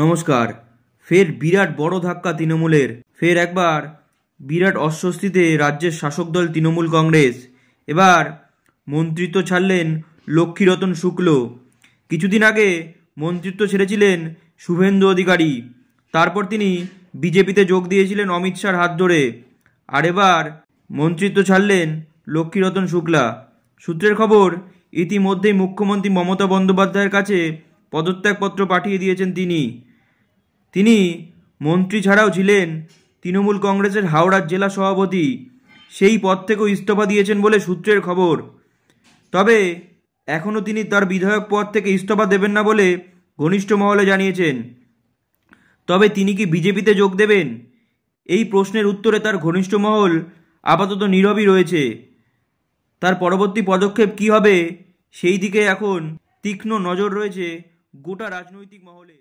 নমস্কার ফের বিরাট বড় ধাক্কা তৃণমূলের ফের একবার বিরাট অস্বস্তিতে রাজ্যের শাসক দল তৃণমূল কংগ্রেস এবার মন্ত্রিত্ব ছাড়লেন লক্ষ্মীরতন শুক্ল কিছুদিন আগে মন্ত্রিত্ব ছেড়েছিলেন শুভেন্দু অধিকারী তারপর তিনি বিজেপিতে যোগ দিয়েছিলেন অমিত শাহর হাত ধরে আর এবার মন্ত্রিত্ব ছাড়লেন লক্ষ্মীরতন শুক্লা সূত্রের খবর ইতিমধ্যেই মুখ্যমন্ত্রী মমতা বন্দ্যোপাধ্যায়ের কাছে পদত্যাগপত্র পাঠিয়ে দিয়েছেন তিনি তিনি মন্ত্রী ছাড়াও ছিলেন তৃণমূল কংগ্রেসের হাওড়ার জেলা সভাপতি সেই পদ থেকেও ইস্তফা দিয়েছেন বলে সূত্রের খবর তবে এখনও তিনি তার বিধায়ক পদ থেকে ইস্তফা দেবেন না বলে ঘনিষ্ঠ মহলে জানিয়েছেন তবে তিনি কি বিজেপিতে যোগ দেবেন এই প্রশ্নের উত্তরে তার ঘনিষ্ঠ মহল আপাতত নীরবই রয়েছে তার পরবর্তী পদক্ষেপ কি হবে সেই দিকে এখন তীক্ষ্ণ নজর রয়েছে গোটা রাজনৈতিক মহলে